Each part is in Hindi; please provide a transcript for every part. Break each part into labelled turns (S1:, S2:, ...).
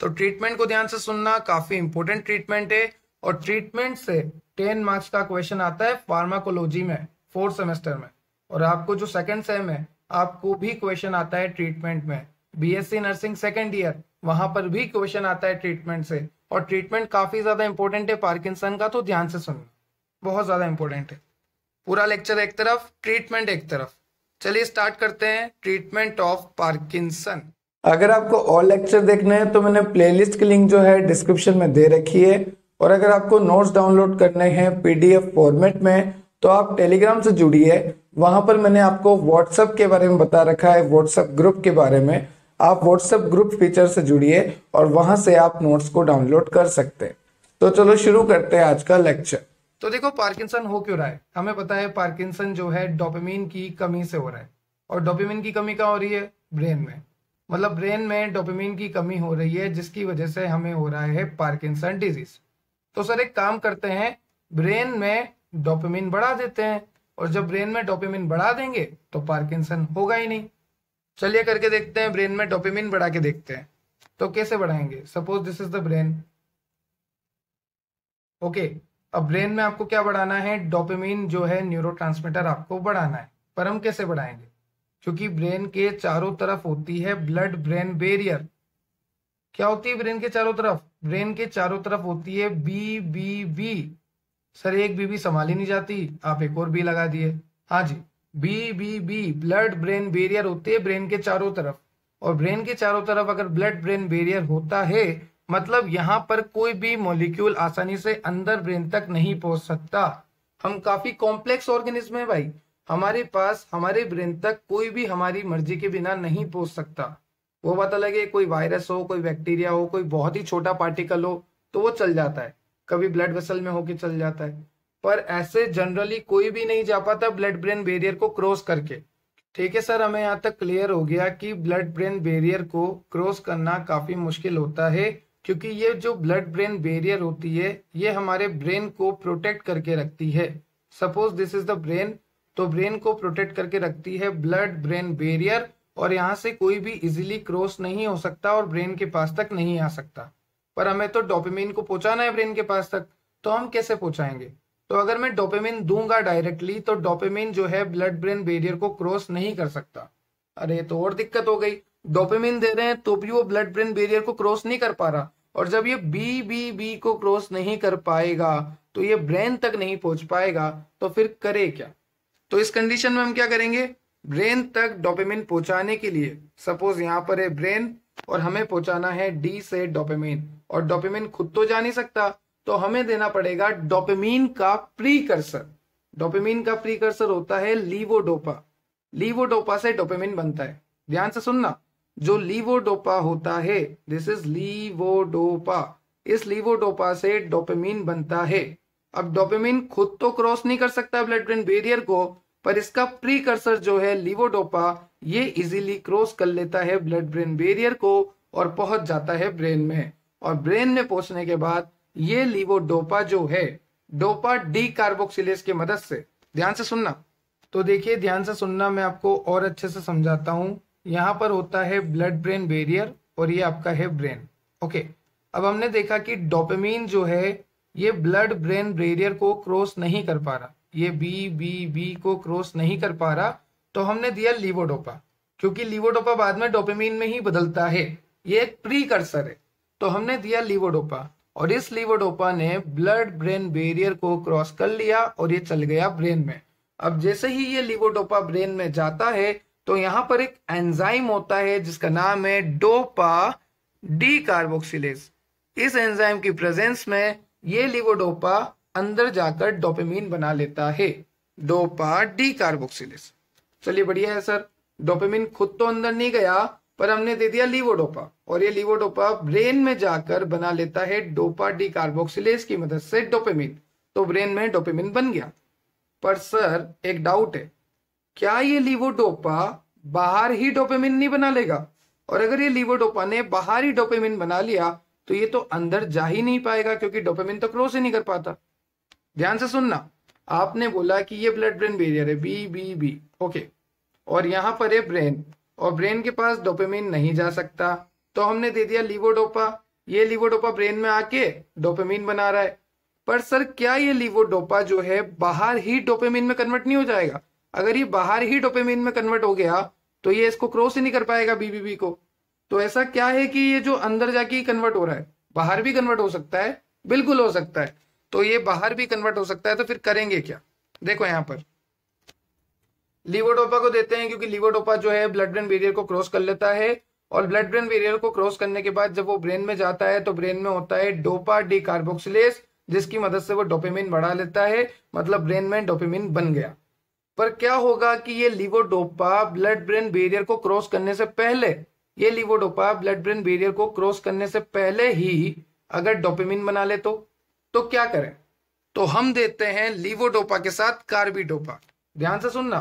S1: तो ट्रीटमेंट को ध्यान से सुनना काफी इंपोर्टेंट ट्रीटमेंट है और ट्रीटमेंट से टेन मार्क्स का क्वेश्चन आता है फार्माकोलॉजी में फोर्थ सेमेस्टर में और आपको जो सेकंड सेम है आपको भी क्वेश्चन आता है ट्रीटमेंट में बीएससी नर्सिंग सेकेंड ईयर वहां पर भी क्वेश्चन आता है ट्रीटमेंट से और ट्रीटमेंट काफी ज्यादा इंपॉर्टेंट है पार्किंसन का तो ध्यान से सुनना बहुत ज्यादा इंपॉर्टेंट है पूरा लेक्चर एक तरफ ट्रीटमेंट एक तरफ चलिए स्टार्ट करते हैं ट्रीटमेंट ऑफ पार्किंसन अगर आपको और लेक्चर देखने हैं तो मैंने प्लेलिस्ट की लिंक जो है डिस्क्रिप्शन में दे रखी है और अगर आपको नोट्स डाउनलोड करने हैं पीडीएफ फॉर्मेट में तो आप टेलीग्राम से जुड़िए वहां पर मैंने आपको व्हाट्सएप के बारे में बता रखा है व्हाट्सएप ग्रुप के बारे में आप व्हाट्सएप ग्रुप फीचर से जुड़िए और वहां से आप नोट्स को डाउनलोड कर सकते हैं तो चलो शुरू करते हैं आज का लेक्चर तो देखो पार्किंसन हो क्यों रहा है हमें पता है पार्किंसन जो है डोपामिन की कमी से हो रहा है और डोपामिन की कमी कहाँ हो रही है ब्रेन में मतलब ब्रेन में डोपामिन की कमी हो रही है जिसकी वजह से हमें हो रहा है पार्किंसन डिजीज तो सर एक काम करते हैं ब्रेन में डोपामिन बढ़ा देते हैं और जब ब्रेन में डोपामिन बढ़ा देंगे तो पार्किंसन होगा ही नहीं चलिए करके देखते हैं ब्रेन में डोपामिन बढ़ा के देखते हैं तो कैसे बढ़ाएंगे suppose this is the brain okay अब ब्रेन में आपको क्या बढ़ाना है डोपामिन जो है न्यूरोट्रांसमीटर आपको बढ़ाना है पर हम कैसे बढ़ाएंगे क्योंकि ब्रेन के चारों तरफ होती है ब्लड ब्रेन बेरियर क्या होती है ब्रेन के चारों तरफ ब्रेन के चारों तरफ होती है बी बी बी सर एक बी बी संभाली नहीं जाती आप एक और बी लगा दिए हाँ जी B B B blood brain barrier होती है ब्रेन के चारों तरफ और ब्रेन के चारों तरफ अगर ब्लड ब्रेन बेरियर होता है मतलब यहाँ पर कोई भी मॉलिक्यूल आसानी से अंदर ब्रेन तक नहीं पहुंच सकता हम काफी कॉम्प्लेक्स ऑर्गेनिज्म है भाई हमारे पास हमारे ब्रेन तक कोई भी हमारी मर्जी के बिना नहीं पहुंच सकता वो बात अलग है कोई वायरस हो कोई बैक्टीरिया हो कोई बहुत ही छोटा पार्टिकल हो तो वो चल जाता है कभी ब्लड वेसल में होके चल जाता है पर ऐसे जनरली कोई भी नहीं जा पाता ब्लड ब्रेन बैरियर को क्रॉस करके ठीक है सर हमें यहाँ तक क्लियर हो गया कि ब्लड ब्रेन बैरियर को क्रॉस करना काफी मुश्किल होता है क्योंकि ये जो ब्लड ब्रेन बैरियर होती है ये हमारे ब्रेन को प्रोटेक्ट करके रखती है suppose this is the brain तो ब्रेन को प्रोटेक्ट करके रखती है ब्लड ब्रेन बेरियर और यहाँ से कोई भी इजीली क्रॉस नहीं हो सकता और ब्रेन के पास तक नहीं आ सकता पर हमें तो डोपेमिन को पहुँचाना है ब्रेन के पास तक तो हम कैसे पहुँचाएंगे तो अगर मैं डोपेमिन दूंगा डायरेक्टली तो डोपेमिन जो है ब्लड ब्रेन बेरियर को क्रॉस नहीं कर सकता अरे तो और दिक्कत हो गई डोपेमिन दे रहे हैं तो भी वो ब्लड ब्रेन बेरियर को क्रॉस नहीं कर पा रहा और जब ये बी बी बी को क्रॉस नहीं कर पाएगा तो ये ब्रेन तक नहीं पहुंच पाएगा तो फिर करे क्या तो इस कंडीशन में हम क्या करेंगे ब्रेन तक डोपेमिन पहुंचाने के लिए सपोज यहां पर है ब्रेन और हमें पहुंचाना है डी से डोपेमिन और डोपेमिन खुद तो जा नहीं सकता तो हमें देना पड़ेगा डोपेमिन का प्रीकर्सर डोपेमिन का प्रीकर्सर होता है लीवोडोपा लीवोडोपा से डोपेमिन बनता है ध्यान से सुनना जो लीवोडोपा होता है दिस इज लीवोडोपा इस लीवोडोपा से डोपेमिन बनता है अब डोपामिन खुद तो क्रॉस नहीं कर सकता ब्लड ब्रेन बेरियर को पर इसका प्रीकर्सर जो है लिवोडोपा ये इजीली क्रॉस कर लेता है ब्लड ब्रेन बेरियर को और पहुंच जाता है ब्रेन में और ब्रेन में पहुंचने के बाद ये लिवोडोपा जो है डोपा डी कार्बोक्सिलेस की मदद से ध्यान से सुनना तो देखिए ध्यान से सुनना मैं आपको और अच्छे से समझाता हूं यहां पर होता है ब्लड ब्रेन बेरियर और ये आपका है ब्रेन ओके अब हमने देखा कि डोपामीन जो है ये ब्लड ब्रेन बेरियर को क्रॉस नहीं कर पा रहा ये बी बी बी को क्रॉस नहीं कर पा रहा तो हमने दिया लिवोडोपा क्योंकि लिवोडोपा बाद में डोपेमिन में ही बदलता है ये एक प्री कर्सर है तो हमने दिया लिवोडोपा और इस लिवोडोपा ने ब्लड ब्रेन बेरियर को क्रॉस कर लिया और ये चल गया ब्रेन में अब जैसे ही ये लिवोडोपा ब्रेन में जाता है तो यहाँ पर एक एंजाइम होता है जिसका नाम है डोपा डी कार्बोक्सिलेज इस एंजाइम की प्रेजेंस में ये लिवोडोपा अंदर जाकर डोपेमिन बना लेता है डोपा डी कार्बोक्सिलेस चलिए बढ़िया है सर डोपेमिन खुद तो अंदर नहीं गया पर हमने दे दिया लीवोडोपा और ये लिवोडोपा ब्रेन में जाकर बना लेता है डोपा डी कार्बोक्सिलेस की मदद से डोपेमिन तो ब्रेन में डोपेमिन बन गया पर सर एक डाउट है क्या ये लिवोडोपा बाहर ही डोपेमिन नहीं बना लेगा और अगर ये लिवोडोपा ने बाहर ही डोपेमिन बना लिया तो ये तो अंदर जा ही नहीं पाएगा क्योंकि डोपामिन तो क्रॉस ही नहीं कर पाता ध्यान से सुनना आपने बोला कि ये ब्लड ब्रेन बेरियर है बी बी बी ओके और यहां पर है ब्रेन और ब्रेन के पास डोपामिन नहीं जा सकता तो हमने दे दिया लिवोडोपा ये लिवोडोपा ब्रेन में आके डोपामिन बना रहा है पर सर क्या ये लिवोडोपा जो है बाहर ही डोपामिन में कन्वर्ट नहीं हो जाएगा अगर ये बाहर ही डोपामिन में कन्वर्ट हो गया तो ये इसको क्रॉस ही नहीं कर पाएगा बीबीबी को तो ऐसा क्या है कि ये जो अंदर जाके कन्वर्ट हो रहा है बाहर भी कन्वर्ट हो सकता है बिल्कुल हो सकता है तो ये बाहर भी कन्वर्ट हो सकता है तो फिर करेंगे क्या देखो यहां पर लिवोडोपा को देते हैं क्योंकि लिवोडोपा जो है ब्लड ब्रेन बेरियर को क्रॉस कर लेता है और ब्लड ब्रेन बेरियर को क्रॉस करने के बाद जब वो ब्रेन में जाता है तो ब्रेन में होता है डोपा डी कार्बोक्सिलेस जिसकी मदद से वो डोपेमिन बढ़ा लेता है मतलब ब्रेन में डोपेमिन बन गया पर क्या होगा कि ये लिवोडोपा ब्लड ब्रेन बेरियर को क्रॉस करने से पहले ये लिवोडोपा ब्लड ब्रेन बेरियर को क्रॉस करने से पहले ही अगर डोपेमिन बना ले तो तो क्या करें तो हम देते हैं लिवोडोपा के साथ कार्बीडोपा ध्यान से सुनना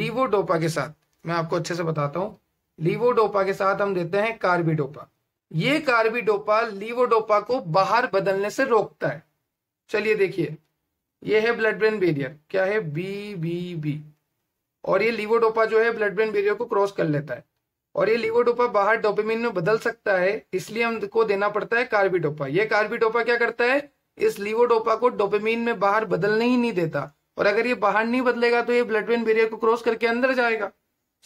S1: लिवोडोपा के साथ मैं आपको अच्छे से बताता हूँ लिवोडोपा के साथ हम देते हैं कार्बीडोपा ये कार्बीडोपा लिवोडोपा को बाहर बदलने से रोकता है चलिए देखिए ये है ब्लड ब्रेन बेरियर क्या है बी बी बी और ये लिवोडोपा जो है ब्लड ब्रेन बेरियर को क्रॉस कर लेता है और ये लिवोडोपा बाहर डोपामिन में बदल सकता है इसलिए हमको देना पड़ता है कार्बिडोपा ये कार्बिडोपा क्या करता है इस लिवोडोपा को डोपामिन में बाहर बदलने ही नहीं देता और अगर ये बाहर नहीं बदलेगा तो ये ब्लड वेन बेरियर को क्रॉस करके अंदर जाएगा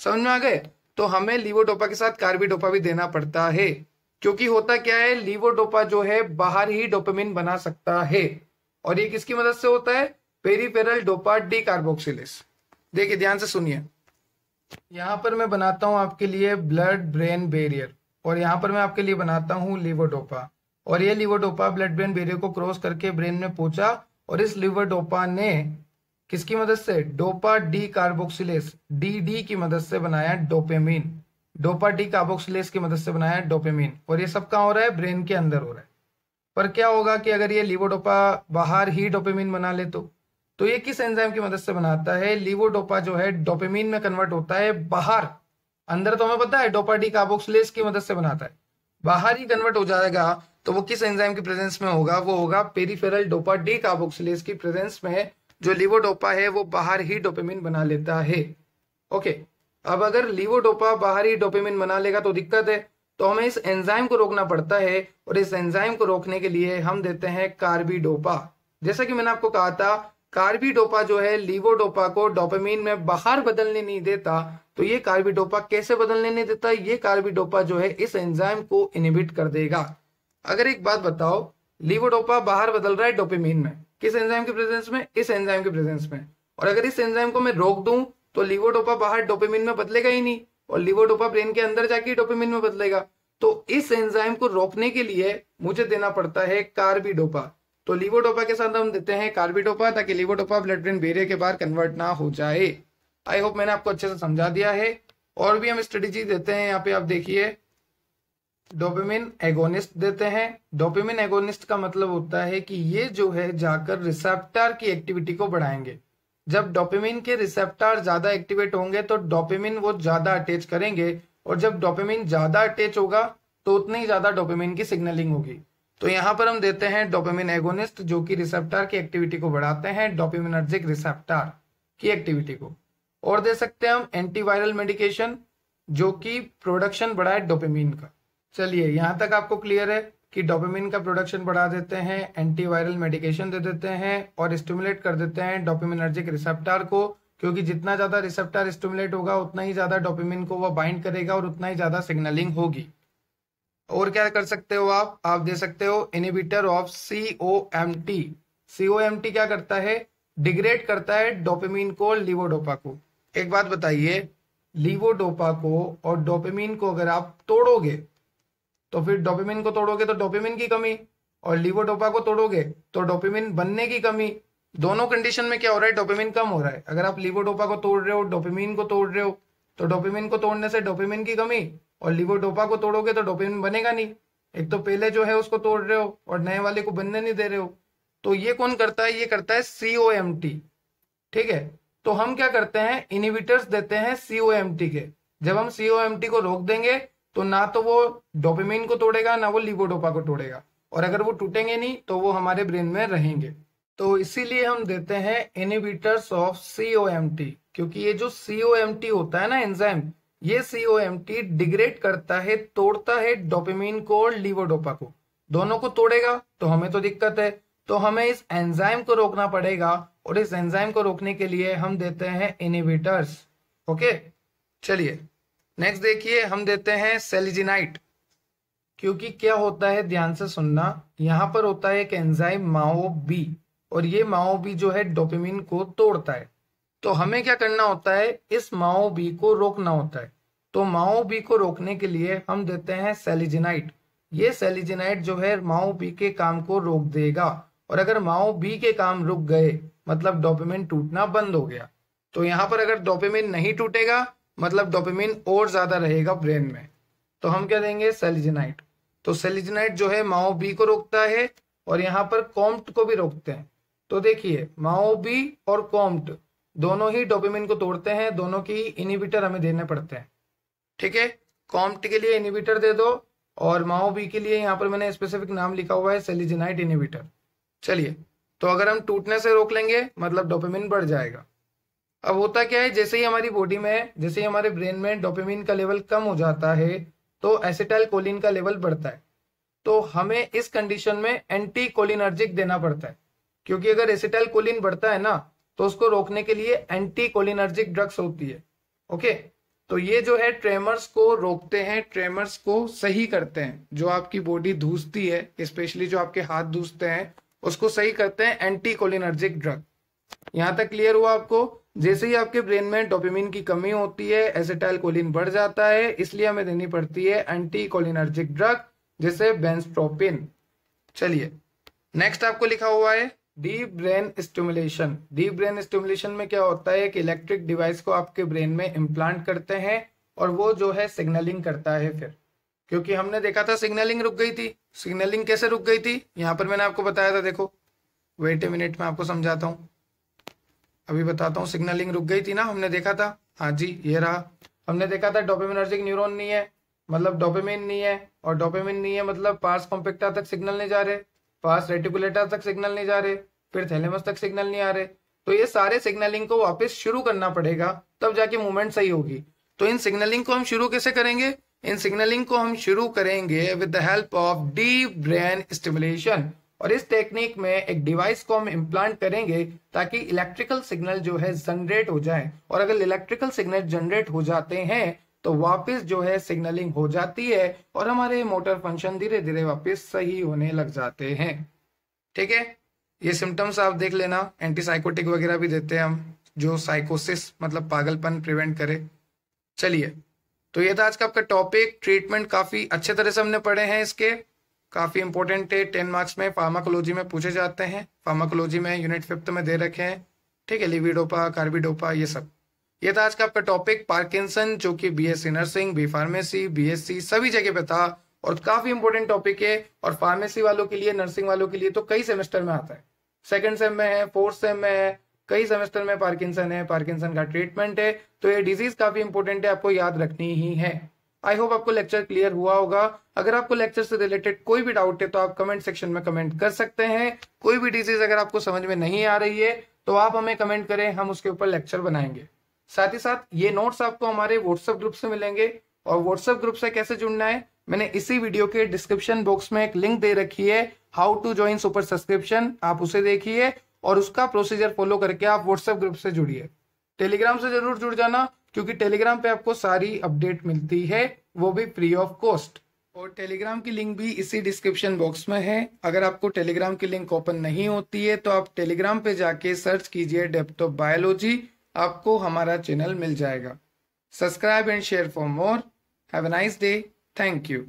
S1: समझ में आ गए तो हमें लिवोडोपा के साथ कार्बिडोपा भी देना पड़ता है क्योंकि होता क्या है लिवोडोपा जो है बाहर ही डोपामिन बना सकता है और ये किसकी मदद से होता है पेरीफेरल डोपा डी कार्बोक्सिलिस देखिए ध्यान से सुनिए यहाँ पर मैं बनाता हूँ आपके लिए ब्लड ब्रेन बेरियर और यहाँ पर मैं आपके लिए बनाता हूँ लिवोडोपा और ये लिवोडोपा ब्लड ब्रेन बेरियर को क्रॉस करके ब्रेन में पहुंचा और इस लिवोडोपा ने किसकी मदद से dopa decarboxylase D D की मदद से बनाया डोपेमिन डोपा डी कार्बोक्सिलेस की मदद से बनाया डोपेमिन और ये सब कहाँ हो रहा है ब्रेन के अंदर हो रहा है पर क्या होगा कि अगर ये लिवोडोपा बाहर ही डोपेमिन बना ले तो तो ये किस एंजाइम की मदद से बनाता है लिवोडोपा जो है डोपेमिन में कन्वर्ट होता है बाहर अंदर तो हमें पता है डोपा डी कार्बोक्सिलेज की मदद से बनाता है बाहर ही कन्वर्ट हो जाएगा तो वो किस एंजाइम की प्रेजेंस में होगा वो होगा पेरीफेरल डोपा डी कार्बोक्सिलेज की प्रेजेंस में जो लिवोडोपा है वो बाहर ही डोपेमिन बना लेता है ओके अब अगर लिवोडोपा बाहर ही डोपेमिन बना लेगा तो दिक्कत है तो हमें इस एंजाइम को रोकना पड़ता है और इस एंजाइम को रोकने के लिए हम देते हैं कार्बिडोपा जैसा कि मैंने आपको कहा था कार्बीडोपा जो है लीवोडोपा को डोपामीन में बाहर बदलने नहीं देता तो ये कार्बीडोपा कैसे बदलने नहीं देता ये कार्बीडोपा जो है इस एंजाइम को इनिबिट कर देगा अगर एक बात बताओ लीवोडोपा बाहर बदल रहा है डोपामीन में किस एंजाइम के प्रेजेंस में इस एंजाइम के प्रेजेंस में और अगर इस एंजाइम को मैं रोक दूं तो लीवोडोपा बाहर डोपामीन में बदलेगा ही नहीं और लीवोडोपा ब्रेन के अंदर जाके डोपामीन में बदलेगा तो इस एंजाइम को रोकने के लिए मुझे देना पड़ता है कार्बीडोपा तो लिवोडोपा के साथ हम देते हैं कार्बिडोपा ताकि लिवोडोपा ब्लड ब्रेन बेरियर के बाहर कन्वर्ट ना हो जाए आई होप मैंने आपको अच्छे से समझा दिया है और भी हम स्ट्रेटेजी देते हैं यहाँ पे आप देखिए डोपेमिन एगोनिस्ट देते हैं डोपेमिन एगोनिस्ट का मतलब होता है कि ये जो है जाकर रिसेप्टर की एक्टिविटी को बढ़ाएंगे जब डोपेमिन के रिसेप्टर ज्यादा एक्टिवेट होंगे तो डोपेमिन वो ज्यादा अटैच करेंगे और जब डोपेमिन ज्यादा अटैच होगा तो उतनी ज्यादा डोपेमिन की सिग्नलिंग होगी तो, तो यहां पर हम देते हैं डोपामिन एगोनिस्ट जो कि रिसेप्टर की एक्टिविटी को बढ़ाते हैं डोपामिनर्जिक रिसेप्टर की एक्टिविटी को और दे सकते हैं हम एंटीवायरल मेडिकेशन जो कि प्रोडक्शन बढ़ाए डोपामिन का चलिए यहां तक आपको क्लियर है कि डोपामिन का प्रोडक्शन बढ़ा देते हैं एंटीवायरल मेडिकेशन दे देते हैं और स्टिमुलेट कर देते हैं डोपामिनर्जिक रिसेप्टर को क्योंकि जितना ज़्यादा रिसेप्टर स्टिमुलेट होगा उतना ही ज़्यादा डोपामिन को वह बाइंड करेगा और उतना ही ज़्यादा सिग्नलिंग होगी और क्या कर सकते हो आप आप दे सकते हो inhibitor of C O M T C O M T क्या करता है डिग्रेड करता है डोपेमिन को लिवोडोपा को एक बात बताइए लिवोडोपा को और डोपेमिन को अगर आप तोड़ोगे तो फिर डोपेमिन को तोड़ोगे तो डोपेमिन की कमी और लिवोडोपा को तोड़ोगे तो डोपेमिन बनने की कमी दोनों कंडीशन में क्या हो रहा है डोपेमिन कम हो रहा है अगर आप लिवोडोपा को तोड़ रहे हो डोपेमिन को तोड़ रहे हो तो डोपेमिन को तोड़ने से डोपेमिन की कमी और लिवोडोपा को तोड़ोगे तो डोपामिन बनेगा नहीं एक तो पहले जो है उसको तोड़ रहे हो और नए वाले को बनने नहीं दे रहे हो तो ये कौन करता है ये करता है सीओ एम टी ठीक है तो हम क्या करते हैं इनिविटर्स देते हैं सीओ एम टी के जब हम सीओ एम टी को रोक देंगे तो ना तो वो डोपामिन को तोड़ेगा ना वो लिवोडोपा को तोड़ेगा और अगर वो टूटेंगे नहीं तो वो हमारे ब्रेन में रहेंगे तो इसीलिए हम देते हैं inhibitors of C O M T क्योंकि ये जो सीओ एम टी होता है ना एंजाइम ये टी डिग्रेड करता है तोड़ता है डोपेमिन को और लिवोडोपा को दोनों को तोड़ेगा तो हमें तो दिक्कत है तो हमें इस एंजाइम को रोकना पड़ेगा और इस एंजाइम को रोकने के लिए हम देते हैं इनिवेटर्स ओके चलिए नेक्स्ट देखिए हम देते हैं सेलिजिनाइट क्योंकि क्या होता है ध्यान से सुनना यहां पर होता है एक एंजाइम माओ बी और ये माओ बी जो है डोपेमिन को तोड़ता है तो हमें क्या करना होता है इस माओ बी को रोकना होता है तो माओ बी को रोकने के लिए हम देते हैं सेलिजिनाइट ये सेलिजिनाइट जो है माओ बी के काम को रोक देगा और अगर माओ बी के काम रुक गए मतलब डोपामिन टूटना बंद हो गया तो यहाँ पर अगर डोपामिन नहीं टूटेगा मतलब डोपामिन और ज्यादा रहेगा ब्रेन में तो हम क्या देंगे सेलिजिनाइट तो सेलिजिनाइट जो है माओ बी को रोकता है और यहाँ पर कॉम्प्ट को भी रोकते हैं तो देखिए माओ बी और कॉम्प्ट दोनों ही डोपामिन को तोड़ते हैं दोनों की इनिबिटर हमें देने पड़ते हैं ठीक है कॉम्प्ट के लिए इनिबिटर दे दो और माओ बी के लिए यहाँ पर मैंने स्पेसिफिक नाम लिखा हुआ है सेलिजिनाइट इनिबिटर चलिए तो अगर हम टूटने से रोक लेंगे मतलब डोपामिन बढ़ जाएगा अब होता क्या है जैसे ही हमारी बॉडी में जैसे ही हमारे ब्रेन में डोपामिन का लेवल कम हो जाता है तो एसिटाइल कोलिन का लेवल बढ़ता है तो हमें इस कंडीशन में एंटी कोलिनर्जिक देना पड़ता है क्योंकि अगर एसिटाइल कोलिन बढ़ता है ना तो उसको रोकने के लिए एंटी कोलिनर्जिक ड्रग्स होती है ओके तो ये जो है ट्रेमर्स को रोकते हैं ट्रेमर्स को सही करते हैं जो आपकी बॉडी धूसती है स्पेशली जो आपके हाथ धूसते हैं उसको सही करते हैं एंटी कोलिनर्जिक ड्रग यहाँ तक क्लियर हुआ आपको जैसे ही आपके ब्रेन में डोपिमिन की कमी होती है एसेटाइल कोलिन बढ़ जाता है इसलिए हमें देनी पड़ती है एंटी कोलिनर्जिक ड्रग जैसे बेंसट्रोपिन चलिए नेक्स्ट आपको लिखा हुआ है deep brain stimulation deep brain stimulation में क्या होता है एक इलेक्ट्रिक डिवाइस को आपके ब्रेन में इम्प्लांट करते हैं और वो जो है सिग्नलिंग करता है फिर क्योंकि हमने देखा था सिग्नलिंग रुक गई थी सिग्नलिंग कैसे रुक गई थी यहां पर मैंने आपको बताया था देखो वेट ए मिनट में आपको समझाता हूँ अभी बताता हूँ सिग्नलिंग रुक गई थी ना हमने देखा था हाँ जी ये रहा हमने देखा था डोपेमिनर्जिक न्यूरोन नहीं है मतलब डोपेमिन नहीं है और डोपेमिन नहीं है मतलब पार्स कॉम्पेक्टा तक सिग्नल नहीं जा रहे पास रेटिकुलेटर तक सिग्नल नहीं जा रहे फिर थैलेमस तक सिग्नल नहीं आ रहे तो ये सारे सिग्नलिंग को वापस शुरू करना पड़ेगा तब जाके मूवमेंट सही होगी तो इन सिग्नलिंग को हम शुरू कैसे करेंगे इन सिग्नलिंग को हम शुरू करेंगे with the help of deep brain stimulation और इस टेक्निक में एक डिवाइस को हम इम्प्लांट करेंगे ताकि इलेक्ट्रिकल सिग्नल जो है जनरेट हो जाए और अगर इलेक्ट्रिकल सिग्नल जनरेट हो जाते हैं तो वापस जो है सिग्नलिंग हो जाती है और हमारे मोटर फंक्शन धीरे धीरे वापस सही होने लग जाते हैं ठीक है ये सिम्टम्स आप देख लेना एंटीसाइकोटिक वगैरह भी देते हैं हम जो साइकोसिस मतलब पागलपन प्रिवेंट करे चलिए तो ये था आज का आपका टॉपिक ट्रीटमेंट काफ़ी अच्छे तरह से हमने पढ़े हैं इसके काफ़ी इंपॉर्टेंट है टेन मार्क्स में फार्माकोलॉजी में पूछे जाते हैं फार्माकोलॉजी में यूनिट फिफ्थ में दे रखे हैं ठीक है लिविडोपा कार्बिडोपा ये सब ये था आज का आपका टॉपिक पार्किंसन जो कि B S C nursing B pharmacy B S C सभी जगह पे था और काफी इंपोर्टेंट टॉपिक है और फार्मेसी वालों के लिए नर्सिंग वालों के लिए तो कई सेमेस्टर में आता है सेकेंड सेम में है फोर्थ सेम में है कई सेमेस्टर में पार्किंसन है पार्किंसन का ट्रीटमेंट है तो ये डिजीज काफी इंपोर्टेंट है आपको याद रखनी ही है आई होप आपको लेक्चर क्लियर हुआ होगा अगर आपको लेक्चर से रिलेटेड कोई भी डाउट है तो आप कमेंट सेक्शन में कमेंट कर सकते हैं कोई भी डिजीज अगर आपको समझ में नहीं आ रही है तो आप हमें कमेंट करें हम उसके ऊपर लेक्चर बनाएंगे साथ ही साथ ये नोट्स आपको हमारे व्हाट्सएप ग्रुप से मिलेंगे और व्हाट्सएप ग्रुप से कैसे जुड़ना है मैंने इसी वीडियो के डिस्क्रिप्शन बॉक्स में एक लिंक दे रखी है how to join super subscription आप उसे देखिए और उसका प्रोसीजर फॉलो करके आप व्हाट्सएप ग्रुप से जुड़िए टेलीग्राम से जरूर जुड़ जाना क्योंकि टेलीग्राम पे आपको सारी अपडेट मिलती है वो भी फ्री ऑफ कॉस्ट और टेलीग्राम की लिंक भी इसी डिस्क्रिप्शन बॉक्स में है अगर आपको टेलीग्राम की लिंक ओपन नहीं होती है तो आप टेलीग्राम पे जाके सर्च कीजिए ऑफ बायोलॉजी आपको हमारा चैनल मिल जाएगा subscribe and share for more have a nice day thank you